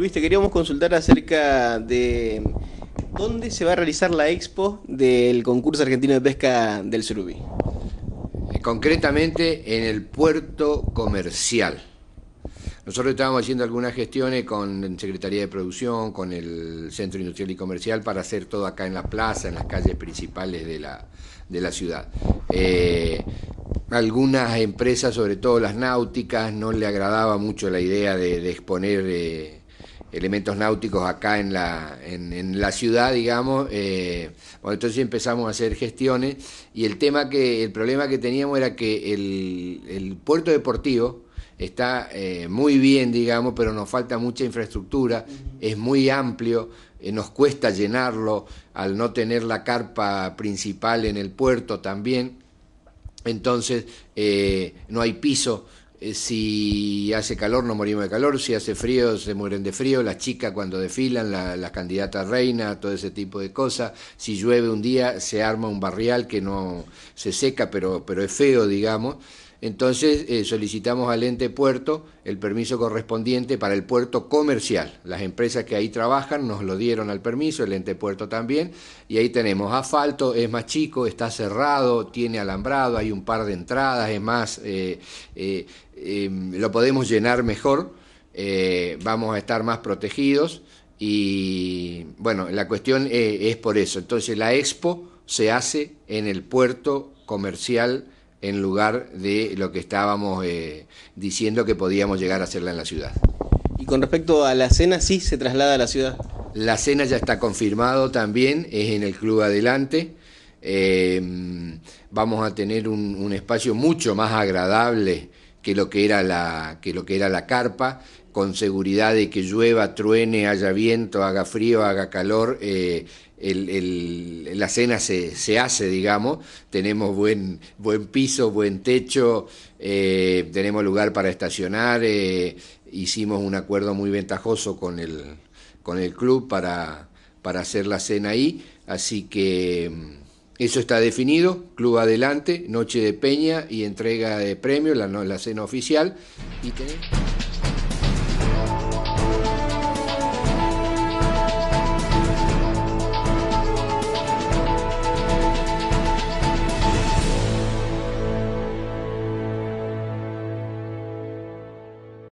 Luis, queríamos consultar acerca de dónde se va a realizar la expo del concurso argentino de pesca del surubí. Eh, concretamente en el puerto comercial. Nosotros estábamos haciendo algunas gestiones con Secretaría de Producción, con el Centro Industrial y Comercial para hacer todo acá en la plaza, en las calles principales de la, ciudad. Eh, algunas empresas, sobre todo las náuticas, no le agradaba mucho la idea de, exponer eh, elementos náuticos acá en la, en, la ciudad, digamos. Eh, entonces empezamos a hacer gestiones y el tema que, el problema que teníamos era que el, puerto deportivo está eh, muy bien, digamos, pero nos falta mucha infraestructura, es muy amplio, eh, nos cuesta llenarlo al no tener la carpa principal en el puerto también. Entonces, no hay piso eh, si hace calor no morimos de calor, si hace frío se mueren de frío, las chicas cuando desfilan, las la candidatas reina, todo ese tipo de cosas, si llueve un día se arma un barrial que no se seca pero, pero es feo, digamos. Entonces eh, solicitamos al ente puerto el permiso correspondiente para el puerto comercial. Las empresas que ahí trabajan nos lo dieron al permiso, el ente puerto también, y ahí tenemos asfalto, es más chico, está cerrado, tiene alambrado, hay un par de entradas, es más, eh, eh, em, lo podemos llenar mejor, vamos a estar más protegidos y bueno, la cuestión es por eso. Entonces la expo se hace en el puerto comercial en lugar de lo que estábamos eh, diciendo que podíamos llegar a hacerla en la ciudad. Y con respecto a la cena, sí se traslada a la ciudad. La cena ya está confirmado también, es en el Club Adelante. Em, vamos a tener un, espacio mucho más agradable que lo que era la que lo que era la carpa con seguridad de que llueva truene haya viento haga frío haga calor eh, el, la cena se, se, hace, digamos, tenemos buen, buen piso, buen techo, eh, tenemos lugar para estacionar, eh, hicimos un acuerdo muy ventajoso con el, con el club para, para hacer la cena ahí, así que mm, eso está definido, club adelante, noche de peña y entrega de premios, la, la cena oficial. Y